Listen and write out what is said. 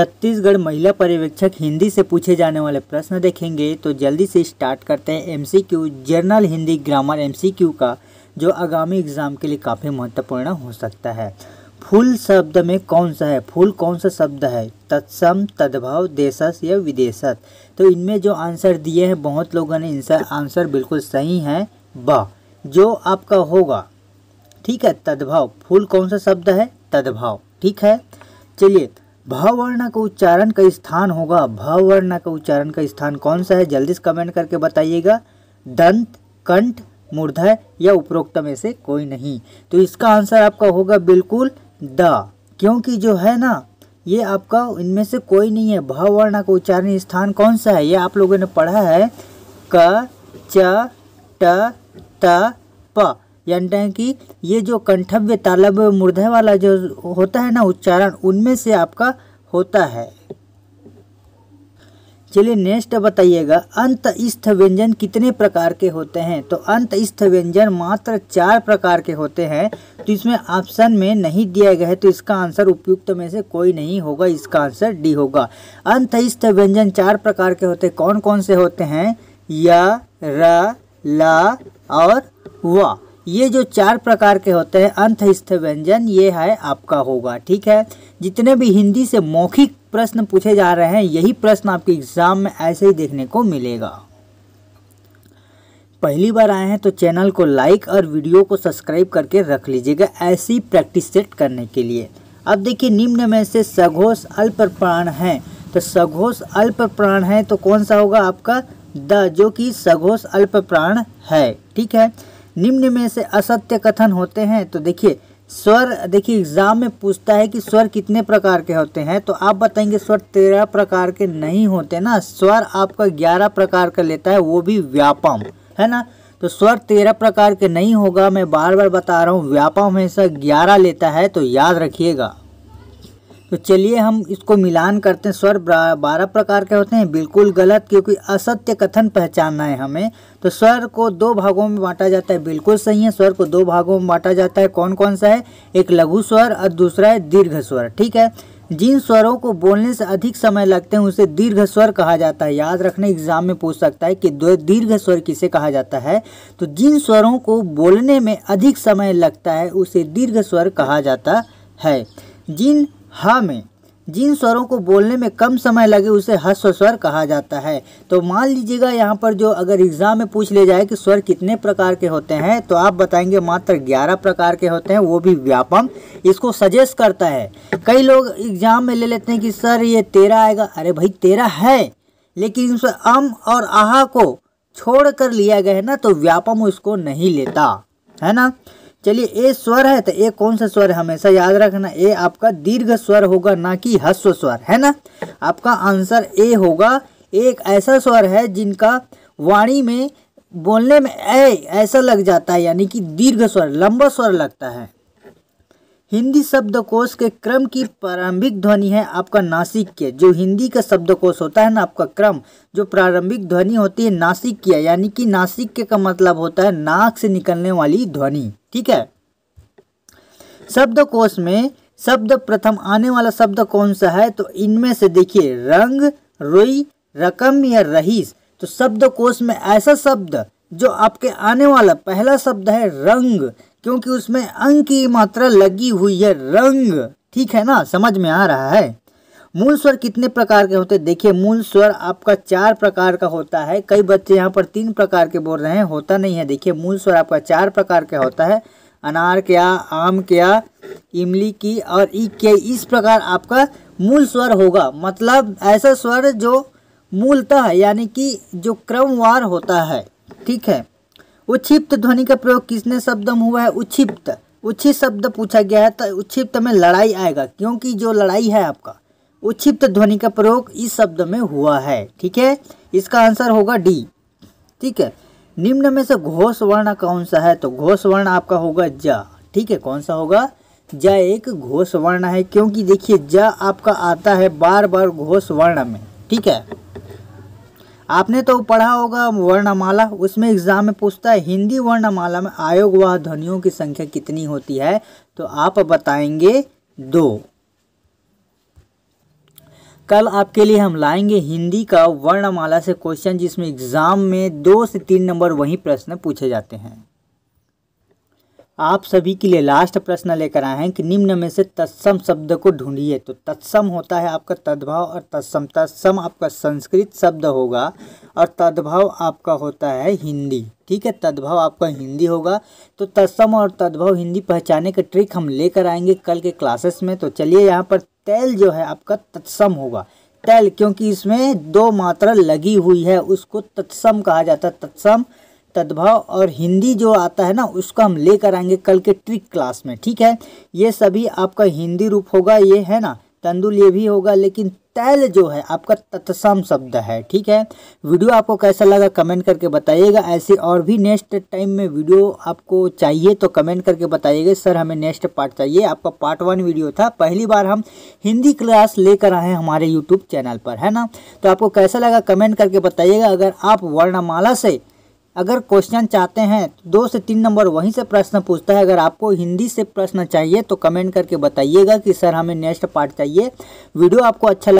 छत्तीसगढ़ महिला पर्यवेक्षक हिंदी से पूछे जाने वाले प्रश्न देखेंगे तो जल्दी से स्टार्ट करते हैं MCQ general Hindi grammar MCQ का जो आगामी एग्जाम के लिए काफ़ी महत्वपूर्ण हो सकता है फूल शब्द में कौन सा है फूल कौन सा शब्द है तत्सम तद्भव देशस या विदेशत तो इनमें जो आंसर दिए हैं बहुत लोगों ने इनसे आंसर बिल्कुल सही है ब जो आपका होगा ठीक है तद्भव फूल कौन सा शब्द है तद्भव ठीक है चलिए भवर्ण का उच्चारण का स्थान होगा भवर्ण का उच्चारण का स्थान कौन सा है जल्दी से कमेंट करके बताइएगा दंत कंठ मूर्धय या उपरोक्त में से कोई नहीं तो इसका आंसर आपका होगा बिल्कुल द क्योंकि जो है ना ये आपका इनमें से कोई नहीं है भवर्ण का उच्चारण स्थान कौन सा है ये आप लोगों ने पढ़ा है क च ट त प यानी कि ये जो कंठव्य तालब मुर्दय वाला जो होता है ना उच्चारण उनमें से आपका होता है चलिए नेक्स्ट बताइएगा अंत स्थ व्यंजन कितने प्रकार के होते हैं तो अंत स्थ व्यंजन मात्र चार प्रकार के होते हैं तो इसमें ऑप्शन में नहीं दिया गया है तो इसका आंसर उपयुक्त में से कोई नहीं होगा इसका आंसर डी होगा अंत स्थ व्यंजन चार प्रकार के होते कौन कौन से होते हैं या र ला और वा ये जो चार प्रकार के होते हैं अंतस्थ व्यंजन ये है आपका होगा ठीक है जितने भी हिंदी से मौखिक प्रश्न पूछे जा रहे हैं यही प्रश्न आपके एग्जाम में ऐसे ही देखने को मिलेगा पहली बार आए हैं तो चैनल को लाइक और वीडियो को सब्सक्राइब करके रख लीजिएगा ऐसी प्रैक्टिस सेट करने के लिए अब देखिए निम्न में से सघोष अल्प प्राण है तो सघोष अल्प प्राण है तो कौन सा होगा आपका द जो कि सघोष अल्प प्राण है ठीक है निम्न में से असत्य कथन होते हैं तो देखिए स्वर देखिए एग्जाम में पूछता है कि स्वर कितने प्रकार के होते हैं तो आप बताएंगे स्वर तेरह प्रकार के नहीं होते ना स्वर आपका ग्यारह प्रकार का लेता है वो भी व्यापम है ना तो स्वर तेरह प्रकार के नहीं होगा मैं बार बार बता रहा हूँ व्यापम हमेशा ग्यारह लेता है तो याद रखिएगा तो चलिए हम इसको मिलान करते हैं स्वर बारह प्रकार के होते हैं बिल्कुल गलत क्योंकि असत्य कथन पहचानना है हमें तो स्वर को दो भागों में बांटा जाता है बिल्कुल सही है स्वर को दो भागों में बांटा जाता है कौन कौन सा है एक लघु स्वर और दूसरा है दीर्घ स्वर ठीक है जिन स्वरों को बोलने से अधिक समय लगते हैं उसे दीर्घ स्वर कहा जाता है याद रखना एग्जाम में पूछ सकता है कि दीर्घ स्वर किसे कहा जाता है तो जिन स्वरों को बोलने में अधिक समय लगता है उसे दीर्घ स्वर कहा जाता है जिन हा में जिन स्वरों को बोलने में कम समय लगे उसे हस्व स्वर कहा जाता है तो मान लीजिएगा यहाँ पर जो अगर एग्जाम में पूछ ले जाए कि स्वर कितने प्रकार के होते हैं तो आप बताएंगे मात्र 11 प्रकार के होते हैं वो भी व्यापम इसको सजेस्ट करता है कई लोग एग्जाम में ले लेते हैं कि सर ये तेरह आएगा अरे भाई तेरह है लेकिन उसमें अम और आहा को छोड़ कर लिया गया है ना तो व्यापम उसको नहीं लेता है ना चलिए ए स्वर है तो ए कौन सा स्वर है हमेशा याद रखना ए आपका दीर्घ स्वर होगा ना कि हस्व स्वर है ना आपका आंसर ए होगा एक ऐसा स्वर है जिनका वाणी में बोलने में ए ऐसा लग जाता है यानी कि दीर्घ स्वर लंबा स्वर लगता है हिंदी शब्दकोश के क्रम की प्रारंभिक ध्वनि है आपका नासिक के जो हिंदी का शब्दकोश होता है ना आपका क्रम जो प्रारंभिक ध्वनि होती है नासिक की यानी कि नासिक के का मतलब होता है नाक से निकलने वाली ध्वनि ठीक है शब्दकोश में शब्द प्रथम आने वाला शब्द कौन सा है तो इनमें से देखिए रंग रोई रकम या रहीस तो शब्दकोश में ऐसा शब्द जो आपके आने वाला पहला शब्द है रंग क्योंकि उसमें अंग की मात्रा लगी हुई है रंग ठीक है ना समझ में आ रहा है मूल स्वर कितने प्रकार के होते हैं देखिए मूल स्वर आपका चार प्रकार का होता है कई बच्चे यहाँ पर तीन प्रकार के बोल रहे हैं होता नहीं है देखिए मूल स्वर आपका चार प्रकार का होता है अनार क्या आम क्या इमली की और ई के इस प्रकार आपका मूल स्वर होगा मतलब ऐसा स्वर जो मूलतः यानी कि जो क्रमवार होता है ठीक है उक्षिप्त ध्वनि का प्रयोग किसने शब्द में हुआ है उक्षिप्त उच्छित शब्द पूछा गया है तो उक्षिप्त में लड़ाई आएगा क्योंकि जो लड़ाई है आपका उक्षिप्त ध्वनि का प्रयोग इस शब्द में हुआ है ठीक है इसका आंसर होगा डी ठीक है निम्न में से घोष वर्ण कौन सा है तो घोष वर्ण आपका होगा ज ठीक है कौन सा होगा ज एक घोष वर्ण है क्योंकि देखिए ज आपका आता है बार बार घोष वर्ण में ठीक है आपने तो पढ़ा होगा वर्णमाला उसमें एग्जाम में पूछता है हिंदी वर्णमाला में आयोग व ध्वनियों की संख्या कितनी होती है तो आप बताएंगे दो कल आपके लिए हम लाएंगे हिंदी का वर्णमाला से क्वेश्चन जिसमें एग्जाम में दो से तीन नंबर वही प्रश्न पूछे जाते हैं आप सभी के लिए लास्ट प्रश्न लेकर आए हैं कि निम्न में से तत्सम शब्द को ढूंढिए तो तत्सम होता है आपका तद्भाव और तत्सम तत्सम आपका संस्कृत शब्द होगा और तद्भाव आपका होता है हिंदी ठीक है तद्भव आपका हिंदी होगा तो तत्सम और तद्भव हिंदी पहचाने का ट्रिक हम लेकर आएंगे कल के क्लासेस में तो चलिए यहाँ पर तैल जो है आपका तत्सम होगा तैल क्योंकि इसमें दो मात्रा लगी हुई है उसको तत्सम कहा जाता है तत्सम तद्भव और हिंदी जो आता है ना उसको हम लेकर आएंगे कल के ट्रिक क्लास में ठीक है ये सभी आपका हिंदी रूप होगा ये है ना तंदुल ये भी होगा लेकिन तैल जो है आपका तत्सम शब्द है ठीक है वीडियो आपको कैसा लगा कमेंट करके बताइएगा ऐसे और भी नेक्स्ट टाइम में वीडियो आपको चाहिए तो कमेंट करके बताइएगा सर हमें नेक्स्ट पार्ट चाहिए आपका पार्ट वन वीडियो था पहली बार हम हिंदी क्लास लेकर आए हमारे यूट्यूब चैनल पर है ना तो आपको कैसा लगा कमेंट करके बताइएगा अगर आप वर्णमाला से अगर क्वेश्चन चाहते हैं तो दो से तीन नंबर वहीं से प्रश्न पूछता है अगर आपको हिंदी से प्रश्न चाहिए तो कमेंट करके बताइएगा कि सर हमें नेक्स्ट पार्ट चाहिए वीडियो आपको अच्छा लग...